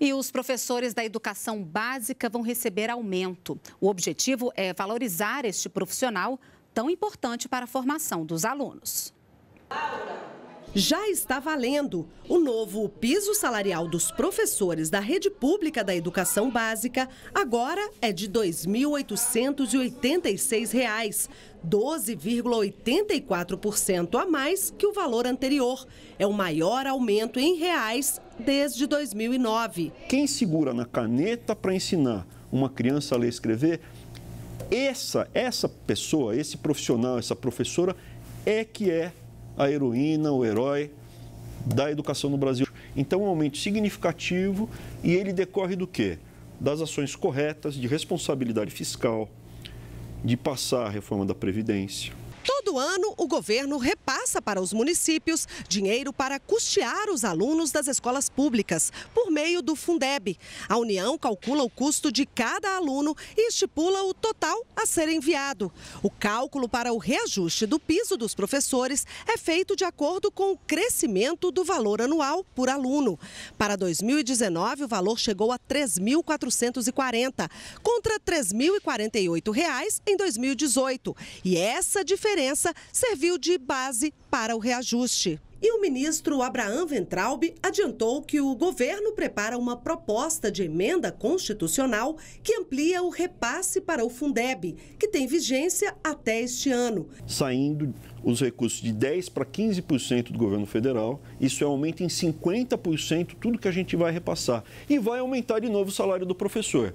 E os professores da educação básica vão receber aumento. O objetivo é valorizar este profissional tão importante para a formação dos alunos já está valendo. O novo piso salarial dos professores da rede pública da educação básica agora é de R$ 2.886, 12,84% a mais que o valor anterior. É o maior aumento em reais desde 2009. Quem segura na caneta para ensinar uma criança a ler e escrever, essa, essa pessoa, esse profissional, essa professora é que é a heroína, o herói da educação no Brasil. Então, é um aumento significativo e ele decorre do quê? Das ações corretas de responsabilidade fiscal, de passar a reforma da Previdência. Todo ano, o governo repassa para os municípios dinheiro para custear os alunos das escolas públicas, por meio do Fundeb. A União calcula o custo de cada aluno e estipula o total a ser enviado. O cálculo para o reajuste do piso dos professores é feito de acordo com o crescimento do valor anual por aluno. Para 2019, o valor chegou a R$ 3.440, contra R$ 3.048 em 2018. E essa diferença serviu de base para o reajuste. E o ministro Abraham Ventralb adiantou que o governo prepara uma proposta de emenda constitucional que amplia o repasse para o Fundeb, que tem vigência até este ano. Saindo os recursos de 10% para 15% do governo federal, isso é aumento em 50% tudo que a gente vai repassar. E vai aumentar de novo o salário do professor.